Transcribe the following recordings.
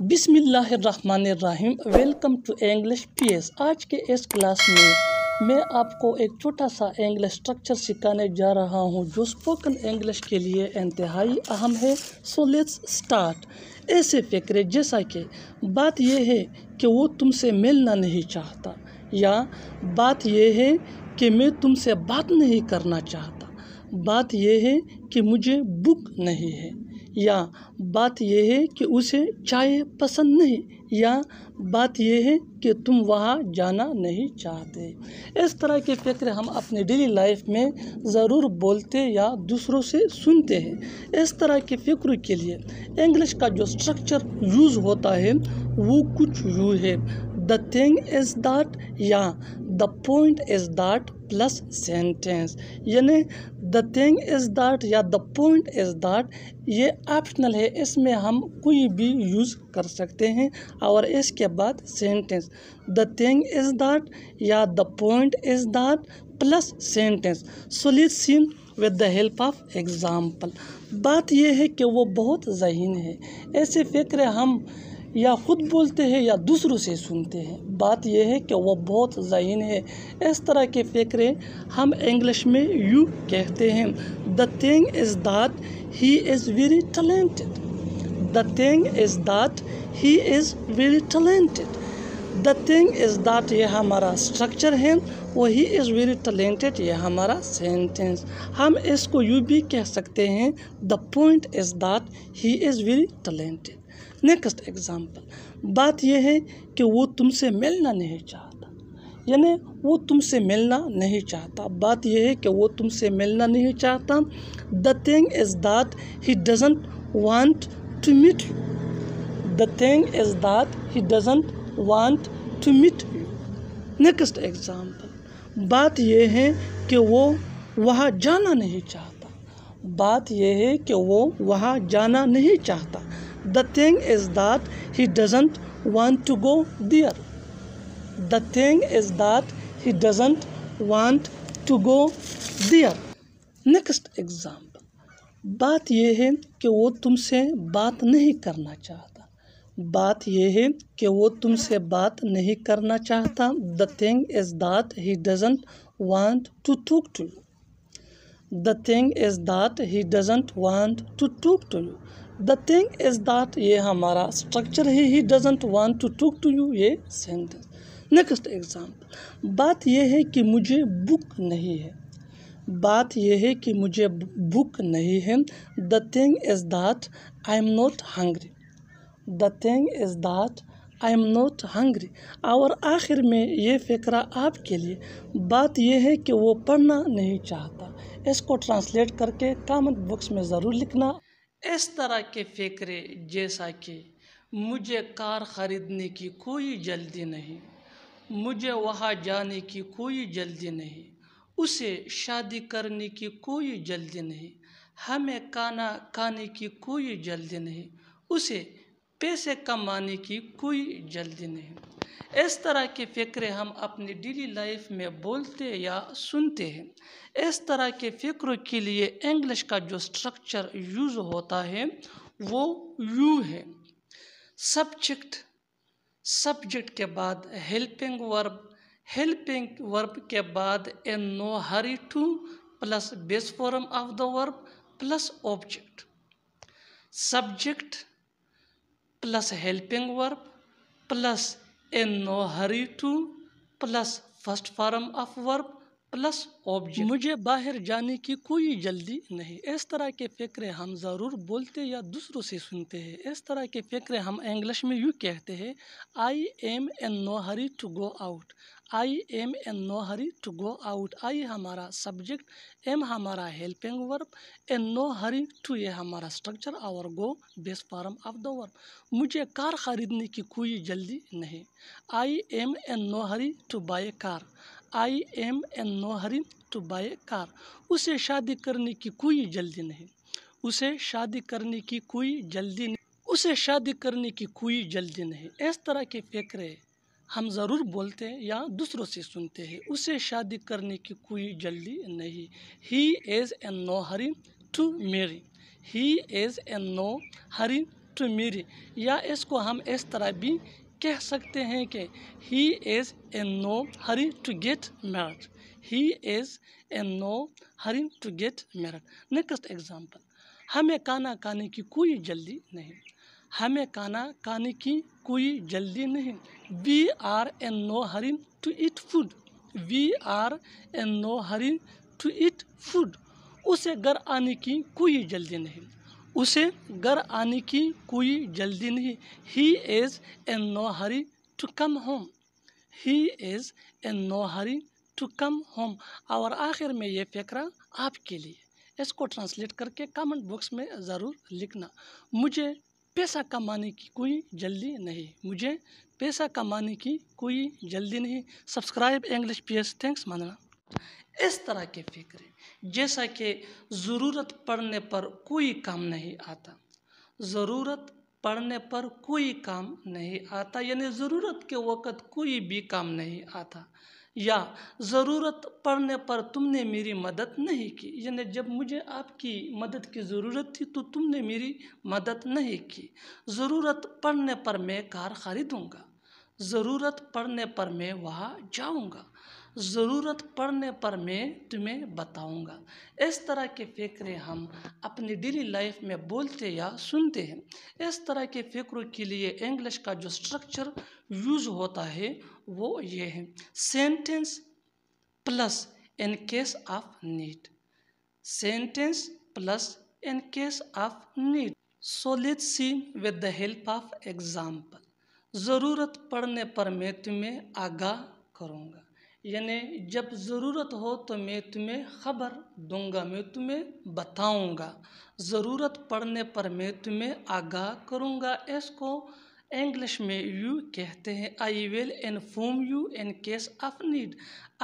बिसमीम welcome to English PS आज के इस क्लास में मैं आपको एक छोटा सा इंग्लिश स्ट्रक्चर सिखाने जा रहा हूं जो स्पोकन इंग्लिश के लिए इंतहाई अहम है सो लेट्स स्टार्ट ऐसे फिक्र जैसा कि बात यह है कि वो तुमसे मिलना नहीं चाहता या बात यह है कि मैं तुमसे बात नहीं करना चाहता बात यह है कि मुझे बुक नहीं है या बात यह है कि उसे चाय पसंद नहीं या बात यह है कि तुम वहाँ जाना नहीं चाहते इस तरह के फ़िक्र हम अपने डेली लाइफ में ज़रूर बोलते या दूसरों से सुनते हैं इस तरह के फ़िक्र के लिए इंग्लिश का जो स्ट्रक्चर यूज़ होता है वो कुछ यू है द थिंग इज़ दैट या the point is that plus sentence यानी द थिंग इज़ दैट या द पॉइंट इज़ दैट ये ऑप्शनल है इसमें हम कोई भी यूज़ कर सकते हैं और इसके बाद sentence the thing is that या the point is that plus sentence so seen with the help of example बात यह है कि वो बहुत जहीन है ऐसे फ़िक्र हम या ख़ुद बोलते हैं या दूसरों से सुनते हैं बात यह है कि वह बहुत ज़हीन है इस तरह के फ़िक्रे हम इंग्लिश में यू कहते हैं the thing is that he is very talented the thing is that he is very talented the thing is that ये हमारा स्ट्रक्चर है वो ही इज़ वेरी टैलेंटेड ये हमारा सेंटेंस हम इसको यू भी कह सकते हैं the point is that he is very talented next example बात यह है कि वो तुमसे मिलना नहीं चाहता यानी वो तुमसे मिलना नहीं चाहता बात यह है कि वो तुमसे मिलना नहीं चाहता the thing is that he doesn't want to meet you the thing is that he doesn't want to meet you next example बात यह है कि वो वहाँ जाना नहीं चाहता बात यह है कि वो वहाँ जाना नहीं चाहता the thing is that he doesn't want to go there the thing is that he doesn't want to go there next example बात यह है कि वो तुमसे बात नहीं करना चाहता बात यह है कि वो तुमसे बात नहीं करना चाहता the thing is that he doesn't want to talk to you the thing is that he doesn't want to talk to you the thing is that ये हमारा structure he he doesn't want to talk to you ये sentence next example बात यह है कि मुझे बुक नहीं है बात यह है कि मुझे बुक नहीं है the thing is that I am not hungry the thing is that I am not hungry और आखिर में ये फ़िक्रा आपके लिए बात यह है कि वो पढ़ना नहीं चाहता इसको ट्रांसलेट करके कामेंट बुक्स में ज़रूर लिखना इस तरह के फ़िक्रे जैसा कि मुझे कार ख़रीदने की कोई जल्दी नहीं मुझे वहाँ जाने की कोई जल्दी नहीं उसे शादी करने की कोई जल्दी नहीं हमें खाना खाने की कोई जल्दी नहीं उसे पैसे कमाने की कोई जल्दी नहीं इस तरह के फ़िक्र हम अपनी डेली लाइफ में बोलते या सुनते हैं इस तरह के फ़िक्र के लिए इंग्लिश का जो स्ट्रक्चर यूज़ होता है वो यू है सब्जेक्ट सब्जेक्ट के बाद हेल्पिंग वर्ब हेल्पिंग वर्ब के बाद a no hurry to plus base form of the verb plus object subject plus helping verb plus in no hurry to plus first form of verb plus object मुझे बाहर जाने की कोई जल्दी नहीं इस तरह के फिक्र हम ज़रूर बोलते या दूसरों से सुनते हैं इस तरह के फिक्र हम इंग्लिश में यूँ कहते हैं I am in no hurry to go out I am in no hurry to go out I हमारा सब्जेक्ट एम हमारा helping verb in no hurry to ये हमारा स्ट्रक्चर और go base form of the verb मुझे car ख़रीदने की कोई जल्दी नहीं I am in no hurry to buy car I am in no hurry to buy car उसे शादी करने की कोई जल्दी नहीं उसे शादी करने की कोई जल्दी नहीं उसे शादी करने की कोई जल्दी नहीं इस तरह के फिक्रे हम ज़रूर बोलते हैं या दूसरों से सुनते हैं उसे शादी करने की कोई जल्दी नहीं he is a no hurry to marry he is a no hurry to marry या इसको हम इस तरह भी कह सकते हैं कि he is a no hurry to get married he is a no hurry to get married next example हमें काना खाने की कोई जल्दी नहीं हमें खाना खाने की कोई जल्दी नहीं we are in no hurrying to eat food we are in no hurrying to eat food उसे घर आने की कोई जल्दी नहीं उसे घर आने की कोई जल्दी नहीं he is in no hurry to come home he is in no hurry to come home और आखिर में ये फकरा आपके लिए इसको ट्रांसलेट करके कमेंट बॉक्स में ज़रूर लिखना मुझे पैसा कमाने की कोई जल्दी नहीं मुझे पैसा कमाने की कोई जल्दी नहीं सब्सक्राइब इंग्लिश पी थैंक्स मानना इस तरह के फिक्र जैसा कि ज़रूरत पड़ने पर कोई काम नहीं आता ज़रूरत पड़ने पर कोई काम नहीं आता यानी ज़रूरत के वक़्त कोई भी काम नहीं आता या ज़रूरत पड़ने पर तुमने मेरी मदद नहीं की यानी जब मुझे आपकी मदद की ज़रूरत थी तो तुमने मेरी मदद नहीं की ज़रूरत पड़ने पर मैं कार ख़रीदूँगा ज़रूरत पड़ने पर मैं वहाँ जाऊँगा ज़रूरत पड़ने पर मैं तुम्हें बताऊँगा इस तरह के फ़िक्रे हम अपनी डेली लाइफ में बोलते या सुनते हैं इस तरह के फ़िक्रों के लिए इंग्लिश का जो स्ट्रक्चर यूज़ होता है वो ये है sentence plus in case of need sentence plus in case of need so let's see with the help of example ज़रूरत पड़ने पर मैं तुम्हें आगाह करूँगा यानी जब ज़रूरत हो तो मैं तुम्हें खबर दूंगा मैं तुम्हें बताऊंगा ज़रूरत पड़ने पर मैं तुम्हें आगाह करूंगा इसको इंग्लिश में यू कहते हैं I will inform you in case of need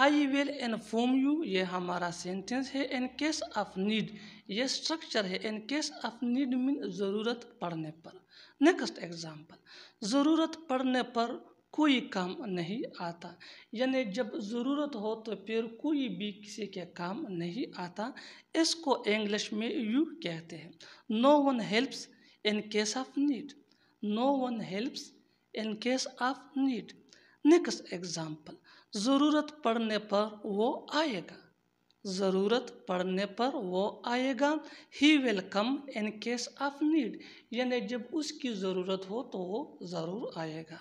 I will inform you ये हमारा सेंटेंस है इन केस ऑफ नीड ये स्ट्रक्चर है in case of need mean ज़रूरत पड़ने पर नेक्स्ट एग्जांपल ज़रूरत पड़ने पर कोई काम नहीं आता यानी जब ज़रूरत हो तो फिर कोई भी किसी के काम नहीं आता इसको इंग्लिश में यू कहते हैं no one helps in case of need no one helps in case of need next example ज़रूरत पड़ने पर वो आएगा ज़रूरत पड़ने पर वो आएगा he will come in case of need यानी जब उसकी ज़रूरत हो तो वो ज़रूर आएगा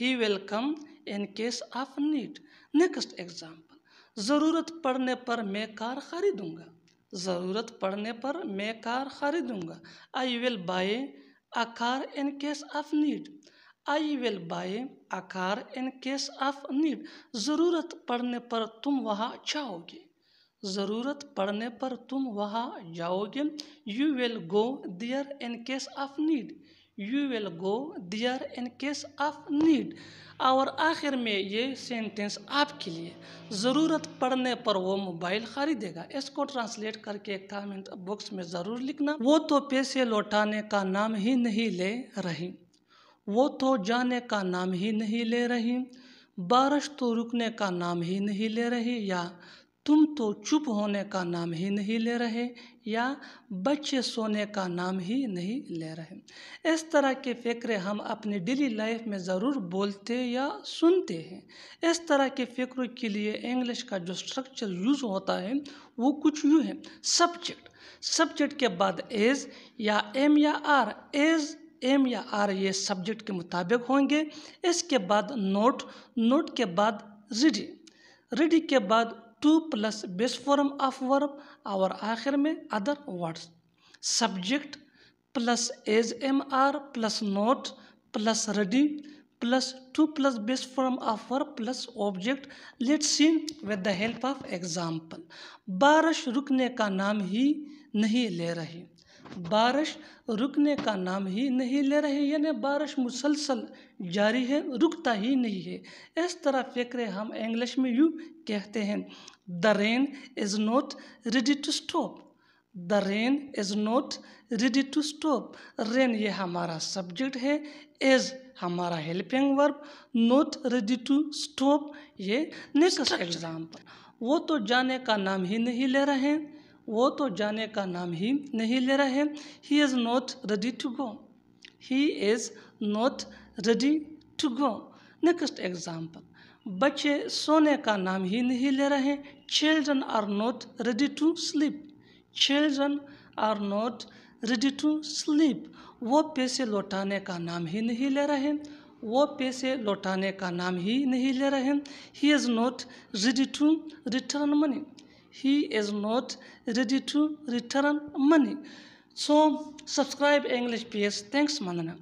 he will come in case of need next example ज़रूरत पड़ने पर मैं कार खरीदूँगा ज़रूरत पड़ने पर मैं कार खरीदूँगा I will buy a car in case of need I will buy a car in case of need ज़रूरत पड़ने पर तुम वहाँ जाओगे ज़रूरत पड़ने पर तुम वहाँ जाओगे you will go there in case of need you will go there in case of need और आखिर में ये सेंटेंस आपके लिए ज़रूरत पड़ने पर वो मोबाइल खरीदेगा इसको ट्रांसलेट करके एक कमेंट बॉक्स में ज़रूर लिखना वो तो पैसे लौटाने का नाम ही नहीं ले रही वो तो जाने का नाम ही नहीं ले रही बारिश तो रुकने का नाम ही नहीं ले रही या तुम तो चुप होने का नाम ही नहीं ले रहे या बच्चे सोने का नाम ही नहीं ले रहे इस तरह के फ़िक्रे हम अपनी डेली लाइफ में ज़रूर बोलते या सुनते हैं इस तरह के फ़िक्रों के लिए इंग्लिश का जो स्ट्रक्चर यूज़ होता है वो कुछ यूँ है सब्जेक्ट सब्जेक्ट के बाद एज या एम या आर एज एम या आर ये सब्जेक्ट के मुताबिक होंगे इसके बाद नोट नोट के बाद रिडी रेडी के बाद to plus best form of verb और आखिर में other words subject plus is am are plus not plus ready plus to plus best form of verb plus object let seen with the help of example बारिश रुकने का नाम ही नहीं ले रही बारिश रुकने का नाम ही नहीं ले रही यानी बारिश मुसलसल जारी है रुकता ही नहीं है इस तरह फ़िक्र हम इंग्लिश में यू कहते हैं the rain is not ready to stop the rain is not ready to stop rain ये हमारा सब्जेक्ट है इज़ हमारा helping verb not ready to stop ये नेक्स्ट एग्जाम्पल वो तो जाने का नाम ही नहीं ले रहे हैं वो तो जाने का नाम ही नहीं ले रहा है he is not ready to go he is not ready to go next example बच्चे सोने का नाम ही नहीं ले रहे हैं children are not ready to sleep children are not ready to sleep वो पैसे लौटाने का नाम ही नहीं ले रहे हैं वो पैसे लौटाने का नाम ही नहीं ले रहे हैं he is not ready to return money he is not ready to return money so subscribe english ps thanks manana